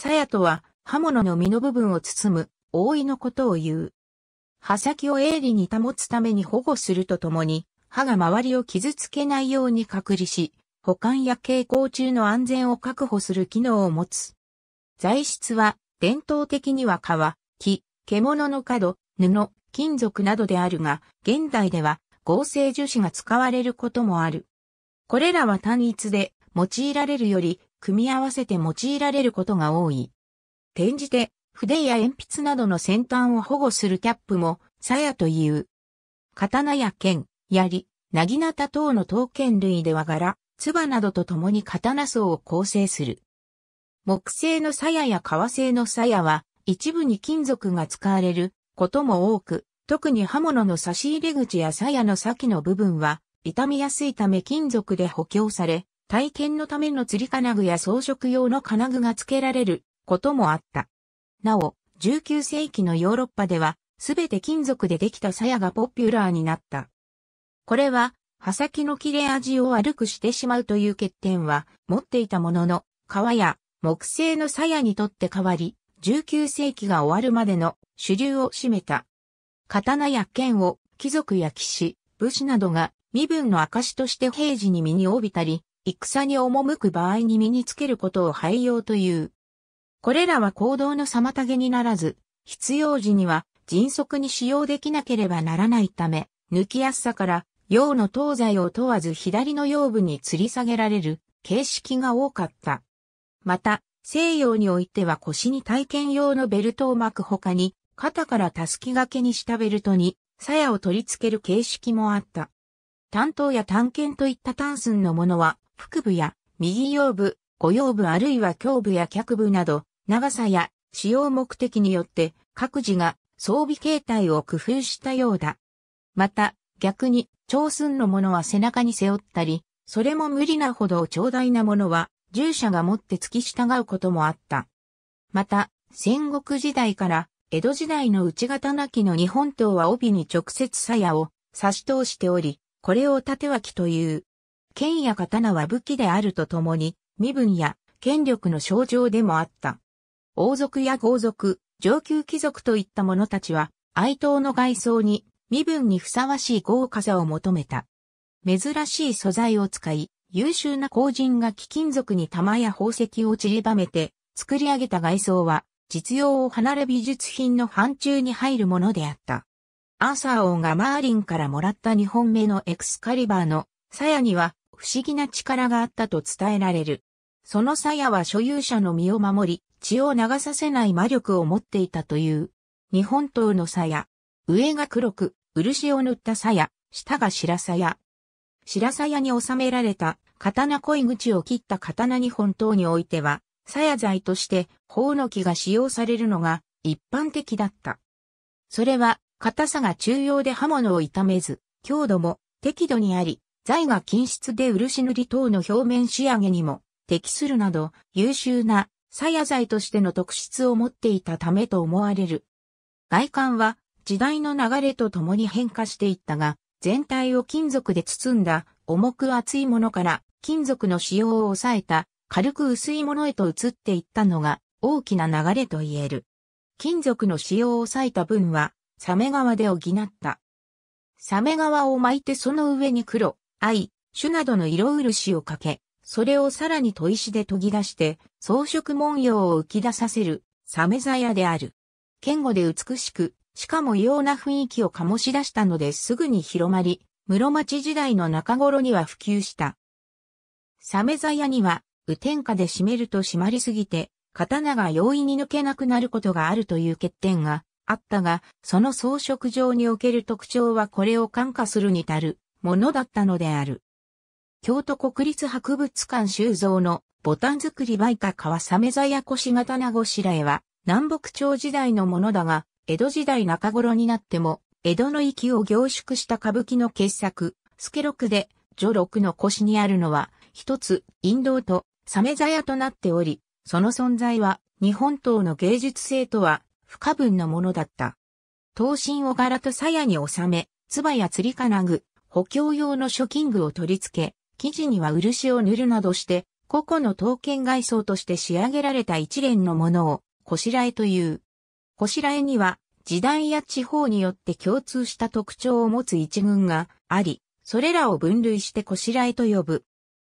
鞘とは刃物の身の部分を包む、覆いのことを言う。刃先を鋭利に保つために保護するとともに、刃が周りを傷つけないように隔離し、保管や蛍光中の安全を確保する機能を持つ。材質は、伝統的には革、木、獣の角、布、金属などであるが、現代では合成樹脂が使われることもある。これらは単一で、用いられるより組み合わせて用いられることが多い。転じて、筆や鉛筆などの先端を保護するキャップも、鞘という。刀や剣、槍、薙刀等の刀剣類では柄、唾などと共に刀層を構成する。木製の鞘や革製の鞘は、一部に金属が使われることも多く、特に刃物の差し入れ口や鞘の先の部分は、傷みやすいため金属で補強され、体験のための釣り金具や装飾用の金具が付けられることもあった。なお、19世紀のヨーロッパでは、すべて金属でできた鞘がポピュラーになった。これは、刃先の切れ味を悪くしてしまうという欠点は持っていたものの、革や木製の鞘にとって変わり、19世紀が終わるまでの主流を占めた。刀や剣を貴族や騎士、武士などが身分の証として平時に身に帯びたり、戦に赴く場合に身につけることを廃用という。これらは行動の妨げにならず、必要時には迅速に使用できなければならないため、抜きやすさから、陽の東西を問わず左の腰部に吊り下げられる形式が多かった。また、西洋においては腰に体験用のベルトを巻く他に、肩からたすき掛けにしたベルトに、鞘を取り付ける形式もあった。担当や探検といった単寸のものは、腹部や右腰部、五腰部あるいは胸部や脚部など、長さや使用目的によって各自が装備形態を工夫したようだ。また、逆に、長寸のものは背中に背負ったり、それも無理なほど長大なものは、従者が持って付き従うこともあった。また、戦国時代から江戸時代の内型なきの日本刀は帯に直接鞘を差し通しており、これを縦脇という。剣や刀は武器であるとともに、身分や権力の象徴でもあった。王族や豪族、上級貴族といった者たちは、哀悼の外装に身分にふさわしい豪華さを求めた。珍しい素材を使い、優秀な工人が貴金属に玉や宝石を散りばめて、作り上げた外装は、実用を離れ美術品の範疇に入るものであった。アーサー王がマーリンからもらった2本目のエクスカリバーの鞘には不思議な力があったと伝えられる。その鞘は所有者の身を守り、血を流させない魔力を持っていたという。日本刀の鞘。上が黒く、漆を塗った鞘、下が白鞘。白鞘に収められた刀恋口を切った刀日本刀においては、鞘材として宝の木が使用されるのが一般的だった。それは、硬さが中要で刃物を傷めず、強度も適度にあり、材が均質で漆塗り等の表面仕上げにも適するなど優秀な鞘材としての特質を持っていたためと思われる。外観は時代の流れとともに変化していったが、全体を金属で包んだ重く厚いものから金属の使用を抑えた軽く薄いものへと移っていったのが大きな流れと言える。金属の使用を抑えた分は、サメ側で補った。サメ側を巻いてその上に黒、藍、種などの色漆をかけ、それをさらに砥石で研ぎ出して、装飾文様を浮き出させる、サメザヤである。堅固で美しく、しかも異様な雰囲気を醸し出したのですぐに広まり、室町時代の中頃には普及した。サメザヤには、雨天下で締めると締まりすぎて、刀が容易に抜けなくなることがあるという欠点があったが、その装飾上における特徴はこれを感化するに足る。ものだったのである。京都国立博物館収蔵のボタン作り梅花川鮫座や腰刀名護白絵は南北朝時代のものだが、江戸時代中頃になっても、江戸の域を凝縮した歌舞伎の傑作、スケ六で、序六の腰にあるのは、一つ、陰道と、鮫座屋となっており、その存在は、日本刀の芸術性とは、不可分のものだった。刀身を柄と鞘に収め、唾や釣り金具、補強用の諸ョキングを取り付け、生地には漆を塗るなどして、個々の刀剣外装として仕上げられた一連のものを、こしらえという。こしらえには、時代や地方によって共通した特徴を持つ一群があり、それらを分類してこしらえと呼ぶ。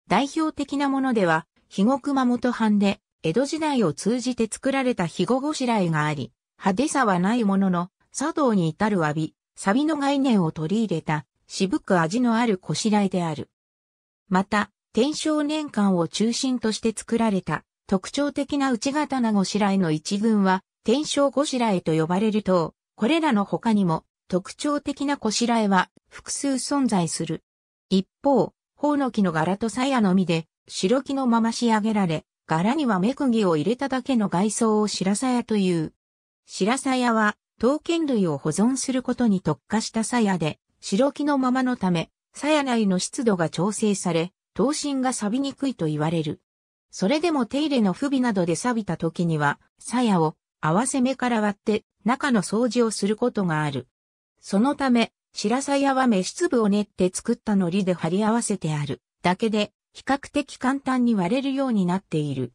代表的なものでは、肥後熊本藩で、江戸時代を通じて作られた肥後ごしらえがあり、派手さはないものの、茶道に至る詫び、サビの概念を取り入れた、渋く味のあるこしらえである。また、天正年間を中心として作られた特徴的な内型なごしらえの一群は、天正ごしらえと呼ばれると、これらの他にも特徴的なこしらえは複数存在する。一方、ほうの木の柄と鞘のみで白木のまま仕上げられ、柄には目釘を入れただけの外装を白鞘という。白鞘は刀剣類を保存することに特化した鞘で、白木のままのため、鞘内の湿度が調整され、刀身が錆びにくいと言われる。それでも手入れの不備などで錆びた時には、鞘を合わせ目から割って中の掃除をすることがある。そのため、白鞘は目質部を練って作った糊で貼り合わせてあるだけで、比較的簡単に割れるようになっている。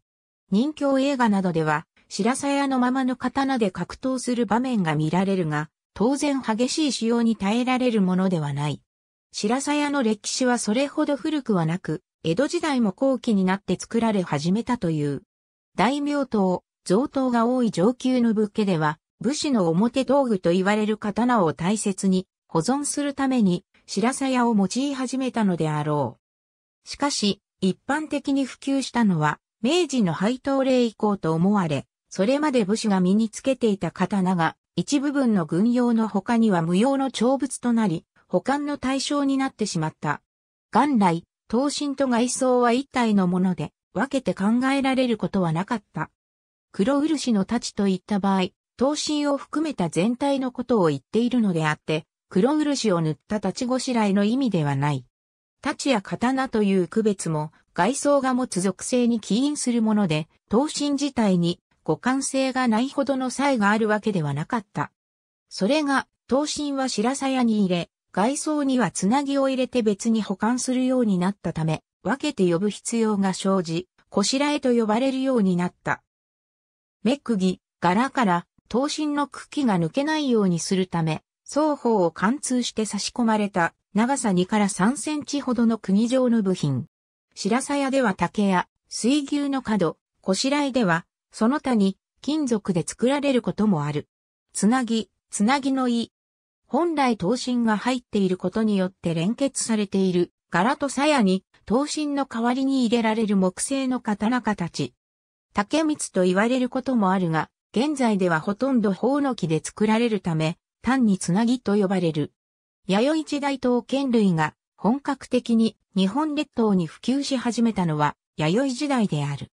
人形映画などでは、白鞘のままの刀で格闘する場面が見られるが、当然激しい使用に耐えられるものではない。白鞘屋の歴史はそれほど古くはなく、江戸時代も後期になって作られ始めたという。大名刀、贈刀が多い上級の武家では、武士の表道具と言われる刀を大切に保存するために白鞘を用い始めたのであろう。しかし、一般的に普及したのは、明治の配当令以降と思われ、それまで武士が身につけていた刀が一部分の軍用の他には無用の長物となり、保管の対象になってしまった。元来、刀身と外装は一体のもので、分けて考えられることはなかった。黒漆の太刀といった場合、刀身を含めた全体のことを言っているのであって、黒漆を塗った太刀ごしらえの意味ではない。太刀や刀という区別も、外装が持つ属性に起因するもので、刀身自体に互換性がないほどの差異があるわけではなかった。それが、刀身は白鞘に入れ、外装にはつなぎを入れて別に保管するようになったため、分けて呼ぶ必要が生じ、こしらえと呼ばれるようになった。目釘、柄から、刀身の茎が抜けないようにするため、双方を貫通して差し込まれた、長さ2から3センチほどの釘状の部品。白鞘では竹や、水牛の角、こしらえでは、その他に金属で作られることもある。つなぎ、つなぎの意。本来刀身が入っていることによって連結されている柄と鞘に刀身の代わりに入れられる木製の刀形。竹光と言われることもあるが、現在ではほとんど宝の木で作られるため、単につなぎと呼ばれる。弥生時代刀剣類が本格的に日本列島に普及し始めたのは弥生時代である。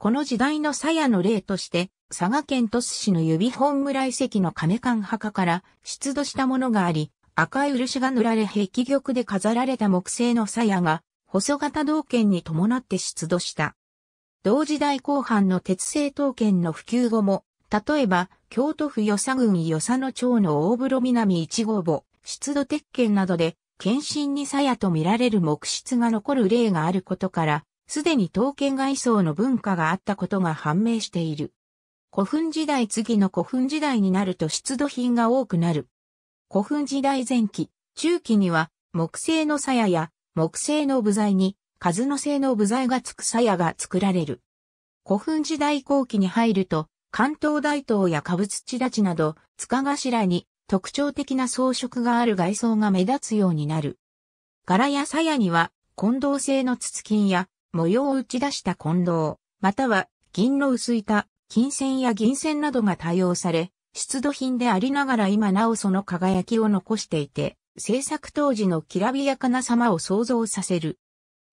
この時代の鞘の例として、佐賀県鳥栖市の指本村遺跡の亀館墓から出土したものがあり、赤い漆が塗られ壁玉で飾られた木製の鞘が、細型銅剣に伴って出土した。同時代後半の鉄製刀剣の普及後も、例えば、京都府与佐郡与佐野町の大風呂南一号墓、出土鉄剣などで、献身に鞘と見られる木質が残る例があることから、すでに刀剣外装の文化があったことが判明している。古墳時代次の古墳時代になると出土品が多くなる。古墳時代前期、中期には木製の鞘や木製の部材に数の製の部材がつく鞘が作られる。古墳時代後期に入ると関東大刀や下仏地立ちなど塚頭に特徴的な装飾がある外装が目立つようになる。柄や鞘には混同製の筒金や模様を打ち出した混同、または銀の薄板、金線や銀線などが多用され、出土品でありながら今なおその輝きを残していて、制作当時のきらびやかな様を想像させる。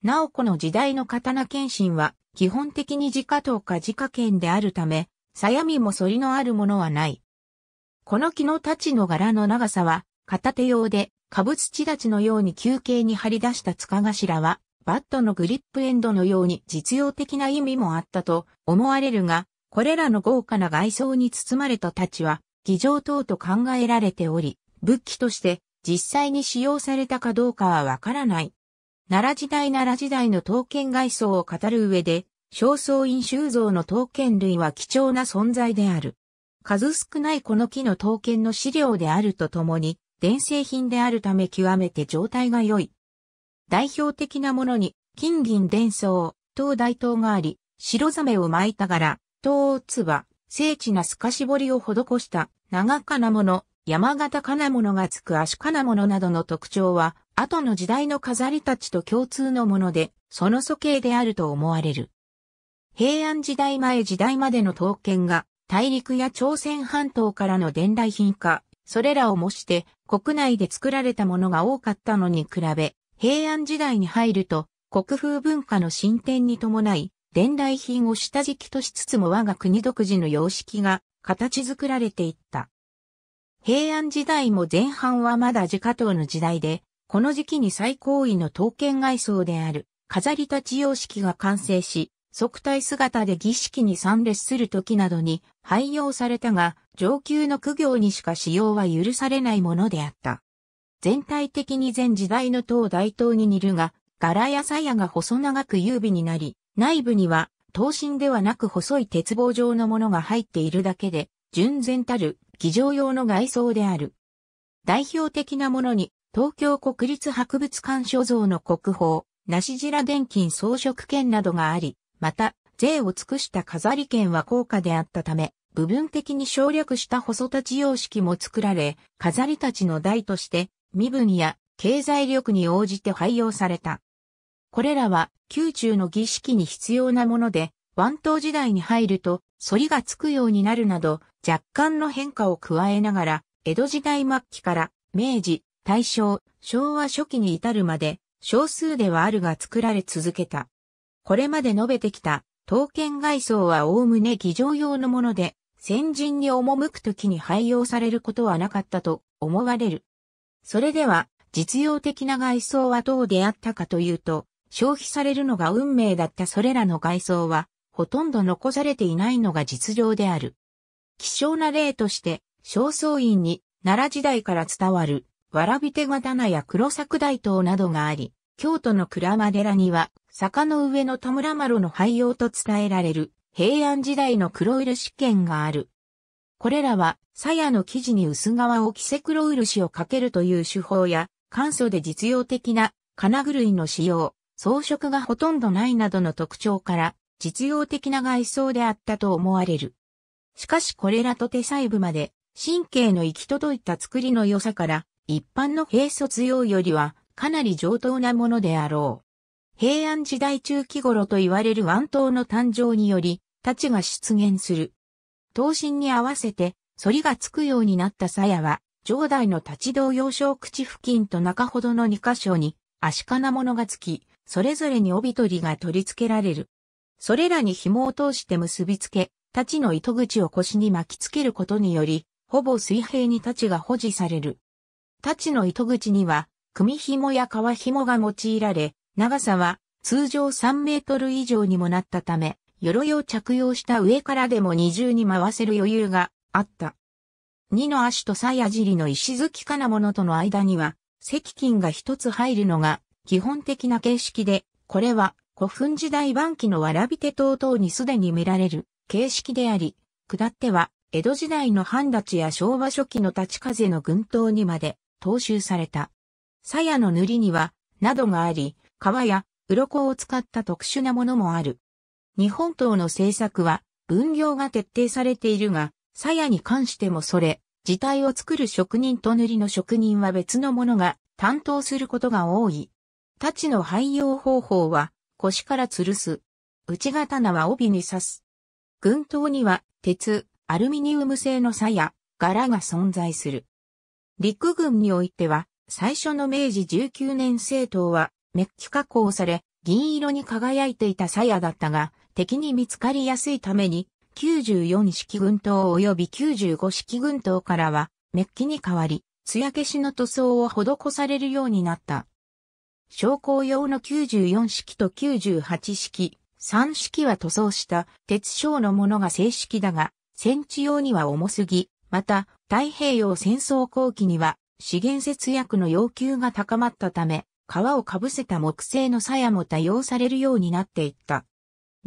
なおこの時代の刀剣心は、基本的に自家刀か自家剣であるため、鞘身も反りのあるものはない。この木の太刀の柄の長さは、片手用で、下部土立ちのように休憩に張り出した塚頭は、バットのグリップエンドのように実用的な意味もあったと思われるが、これらの豪華な外装に包まれた太刀は、儀仗等と考えられており、武器として実際に使用されたかどうかはわからない。奈良時代奈良時代の刀剣外装を語る上で、正燥院修造の刀剣類は貴重な存在である。数少ないこの木の刀剣の資料であるとともに、伝製品であるため極めて状態が良い代表的なものに、金銀伝送、東大刀があり、白ザメを巻いた柄、東つば、精緻な透かし彫りを施した長金物、山形金物がつく足金物などの特徴は、後の時代の飾りたちと共通のもので、その素形であると思われる。平安時代前時代までの刀剣が、大陸や朝鮮半島からの伝来品化、それらを模して国内で作られたものが多かったのに比べ、平安時代に入ると、国風文化の進展に伴い、伝来品を下敷きとしつつも我が国独自の様式が形作られていった。平安時代も前半はまだ自家党の時代で、この時期に最高位の刀剣外装である飾り立ち様式が完成し、即体姿で儀式に参列する時などに廃用されたが、上級の苦行にしか使用は許されないものであった。全体的に全時代の塔大塔に似るが、柄や鞘が細長く優美になり、内部には、刀身ではなく細い鉄棒状のものが入っているだけで、純然たる、儀仗用の外装である。代表的なものに、東京国立博物館所蔵の国宝、梨白電金装飾券などがあり、また、税を尽くした飾り券は高価であったため、部分的に省略した細立ち様式も作られ、飾りたちの台として身分や経済力に応じて廃用された。これらは宮中の儀式に必要なもので、万東時代に入ると、反りがつくようになるなど、若干の変化を加えながら、江戸時代末期から明治、大正、昭和初期に至るまで、少数ではあるが作られ続けた。これまで述べてきた、刀剣外装はおおむね議場用のもので、先人に赴く時に廃用されることはなかったと思われる。それでは、実用的な外装はどうであったかというと、消費されるのが運命だったそれらの外装は、ほとんど残されていないのが実情である。希少な例として、正倉院に奈良時代から伝わる、わらび手刀や黒作大刀などがあり、京都の鞍馬寺には、坂の上の田村呂の廃用と伝えられる、平安時代の黒漆剣がある。これらは、鞘の生地に薄皮を着せ黒漆をかけるという手法や、簡素で実用的な金具類の使用、装飾がほとんどないなどの特徴から、実用的な外装であったと思われる。しかしこれらと手細部まで、神経の行き届いた作りの良さから、一般の平卒用よりは、かなり上等なものであろう。平安時代中期頃と言われる湾島の誕生により、太刀が出現する。刀身に合わせて、反りがつくようになった鞘は、上代の立ち道要衝口付近と中ほどの2箇所に、足かなものがつき、それぞれに帯取りが取り付けられる。それらに紐を通して結び付け、立ちの糸口を腰に巻きつけることにより、ほぼ水平に立ちが保持される。立ちの糸口には、組紐や革紐が用いられ、長さは通常3メートル以上にもなったため、鎧を着用した上からでも二重に回せる余裕があった。二の足と鞘尻の石な金物との間には、石金が一つ入るのが基本的な形式で、これは古墳時代晩期のわらび手等々にすでに見られる形式であり、下っては江戸時代の半立や昭和初期の立ち風の群島にまで踏襲された。鞘の塗りには、などがあり、革や鱗を使った特殊なものもある。日本刀の製作は分業が徹底されているが、鞘に関してもそれ、自体を作る職人と塗りの職人は別のものが担当することが多い。太刀の汎用方法は腰から吊るす。内刀は帯に刺す。軍刀には鉄、アルミニウム製の鞘、柄が存在する。陸軍においては、最初の明治19年製刀は、メッキ加工され、銀色に輝いていた鞘だったが、敵に見つかりやすいために、94式軍刀及び95式軍刀からは、メッキに変わり、艶消しの塗装を施されるようになった。昇降用の94式と98式、3式は塗装した鉄章のものが正式だが、戦地用には重すぎ、また、太平洋戦争後期には、資源節約の要求が高まったため、皮をかぶせた木製の鞘も多用されるようになっていった。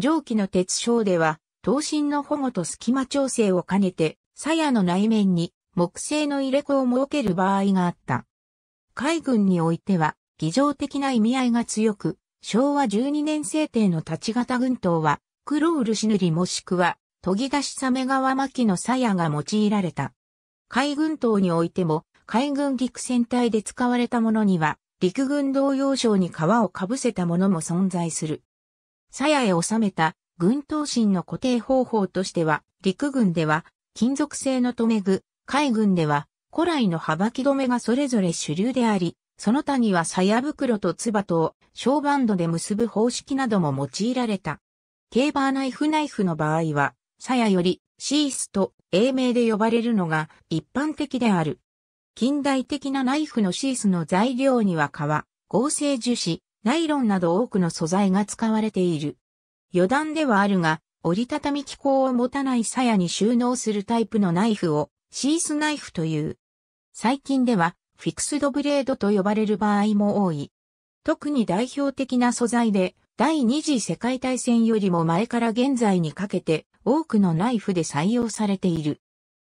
蒸気の鉄章では、刀身の保護と隙間調整を兼ねて、鞘の内面に木製の入れ子を設ける場合があった。海軍においては、儀場的な意味合いが強く、昭和12年制定の立ち型軍刀は、黒漆塗りもしくは、研ぎ出しサメ川巻の鞘が用いられた。海軍刀においても、海軍陸戦隊で使われたものには、陸軍同様章に皮をかぶせたものも存在する。鞘へ収めた軍刀身の固定方法としては、陸軍では金属製の留め具、海軍では古来の幅木止めがそれぞれ主流であり、その他には鞘袋と唾とを小バンドで結ぶ方式なども用いられた。ケーバーナイフナイフの場合は、鞘よりシースと英名で呼ばれるのが一般的である。近代的なナイフのシースの材料には革、合成樹脂、ナイロンなど多くの素材が使われている。余談ではあるが、折りたたみ機構を持たない鞘に収納するタイプのナイフをシースナイフという。最近ではフィクスドブレードと呼ばれる場合も多い。特に代表的な素材で第二次世界大戦よりも前から現在にかけて多くのナイフで採用されている。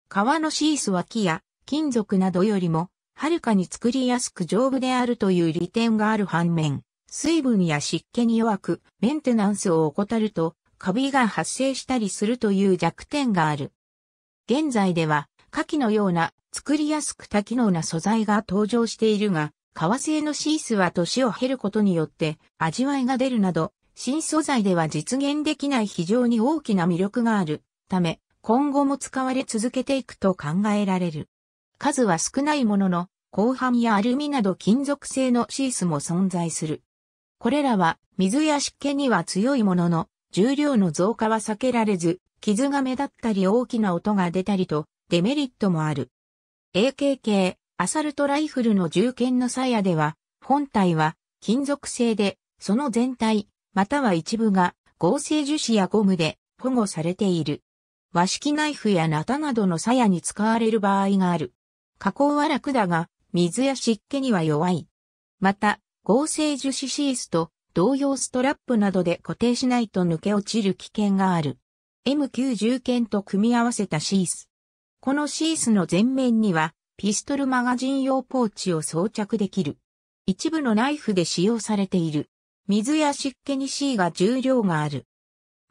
革のシースは木や金属などよりもはるかに作りやすく丈夫であるという利点がある反面、水分や湿気に弱く、メンテナンスを怠ると、カビが発生したりするという弱点がある。現在では、下記のような作りやすく多機能な素材が登場しているが、革製のシースは年を経ることによって味わいが出るなど、新素材では実現できない非常に大きな魅力があるため、今後も使われ続けていくと考えられる。数は少ないものの、鋼板やアルミなど金属製のシースも存在する。これらは水や湿気には強いものの、重量の増加は避けられず、傷が目立ったり大きな音が出たりと、デメリットもある。AKK、アサルトライフルの銃剣の鞘では、本体は金属製で、その全体、または一部が合成樹脂やゴムで保護されている。和式ナイフやナタなどの鞘に使われる場合がある。加工は楽だが、水や湿気には弱い。また、合成樹脂シースと同様ストラップなどで固定しないと抜け落ちる危険がある。M90 剣と組み合わせたシース。このシースの前面にはピストルマガジン用ポーチを装着できる。一部のナイフで使用されている。水や湿気に C が重量がある。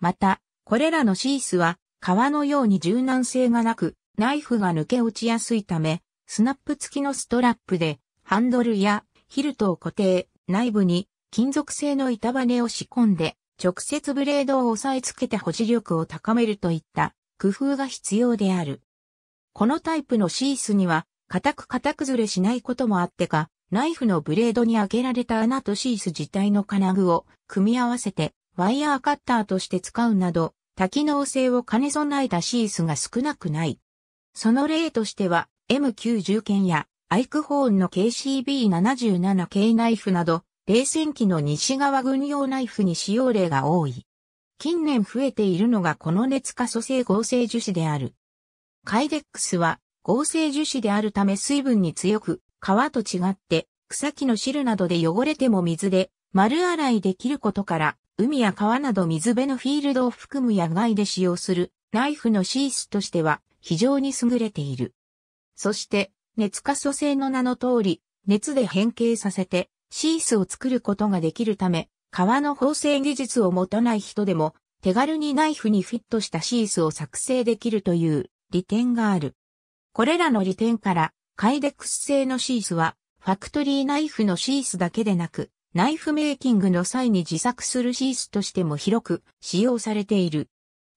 また、これらのシースは、皮のように柔軟性がなく、ナイフが抜け落ちやすいため、スナップ付きのストラップで、ハンドルやヒルトを固定、内部に金属製の板バネを仕込んで、直接ブレードを押さえつけて保持力を高めるといった工夫が必要である。このタイプのシースには、固く型崩れしないこともあってか、ナイフのブレードに開けられた穴とシース自体の金具を組み合わせてワイヤーカッターとして使うなど、多機能性を兼ね備えたシースが少なくない。その例としては M9 0件やアイクホーンの KCB77 系ナイフなど、冷戦期の西側軍用ナイフに使用例が多い。近年増えているのがこの熱化組成合成樹脂である。カイデックスは合成樹脂であるため水分に強く、皮と違って草木の汁などで汚れても水で丸洗いできることから、海や川など水辺のフィールドを含む野外で使用するナイフのシースとしては非常に優れている。そして熱可塑性の名の通り、熱で変形させて、シースを作ることができるため、革の縫製技術を持たない人でも、手軽にナイフにフィットしたシースを作成できるという利点がある。これらの利点から、カイデックス製のシースは、ファクトリーナイフのシースだけでなく、ナイフメイキングの際に自作するシースとしても広く使用されている。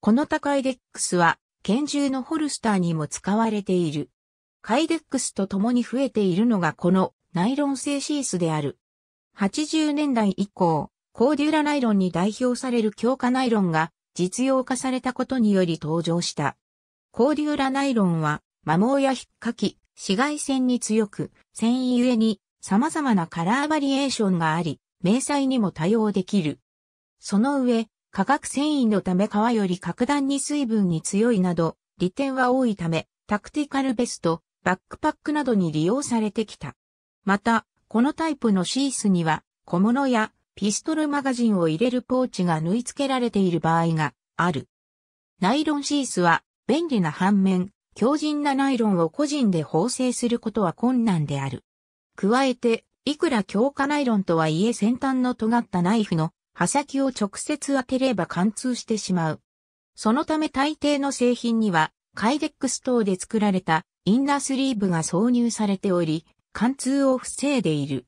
この高いデックスは拳銃のホルスターにも使われている。カイデックスと共に増えているのがこのナイロン製シースである。80年代以降、コーデュラナイロンに代表される強化ナイロンが実用化されたことにより登場した。コーデュラナイロンは、摩耗や引っかき、紫外線に強く、繊維ゆえに様々なカラーバリエーションがあり、明細にも対応できる。その上、化学繊維のため皮より格段に水分に強いなど、利点は多いため、タクティカルベスト、バックパックなどに利用されてきた。また、このタイプのシースには小物やピストルマガジンを入れるポーチが縫い付けられている場合がある。ナイロンシースは便利な反面、強靭なナイロンを個人で縫製することは困難である。加えて、いくら強化ナイロンとはいえ先端の尖ったナイフの刃先を直接当てれば貫通してしまう。そのため大抵の製品にはカイデックス等で作られたインナースリーブが挿入されており、貫通を防いでいる。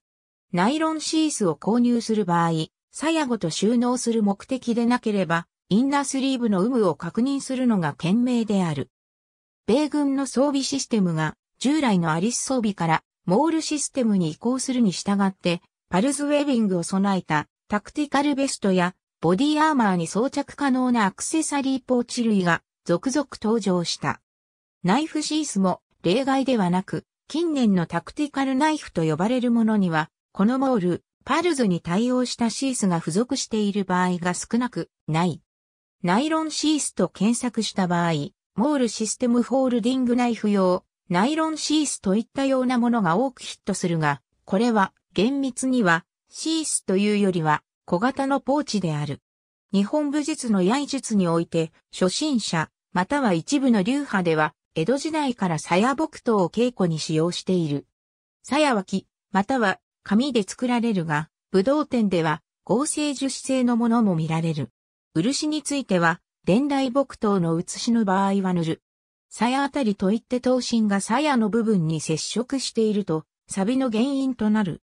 ナイロンシースを購入する場合、鞘ごと収納する目的でなければ、インナースリーブの有無を確認するのが賢明である。米軍の装備システムが従来のアリス装備からモールシステムに移行するに従って、パルズウェービングを備えたタクティカルベストやボディアーマーに装着可能なアクセサリーポーチ類が続々登場した。ナイフシースも例外ではなく、近年のタクティカルナイフと呼ばれるものには、このモール、パルズに対応したシースが付属している場合が少なくない。ナイロンシースと検索した場合、モールシステムホールディングナイフ用、ナイロンシースといったようなものが多くヒットするが、これは厳密にはシースというよりは小型のポーチである。日本武術の刃術において初心者または一部の流派では江戸時代から鞘木刀を稽古に使用している。鞘は木、または紙で作られるが、武道展では合成樹脂製のものも見られる。漆については、伝来木刀の写しの場合は塗る。鞘あたりといって刀身が鞘の部分に接触していると、錆の原因となる。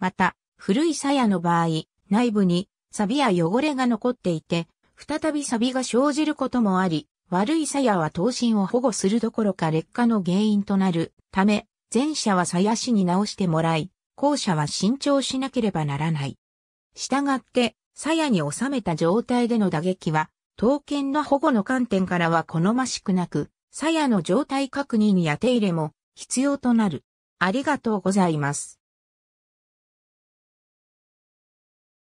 また、古い鞘の場合、内部に錆や汚れが残っていて、再び錆が生じることもあり、悪い鞘は刀身を保護するどころか劣化の原因となるため、前者は鞘師に直してもらい、後者は慎重しなければならない。したがって、鞘に収めた状態での打撃は、刀剣の保護の観点からは好ましくなく、鞘の状態確認や手入れも必要となる。ありがとうございます。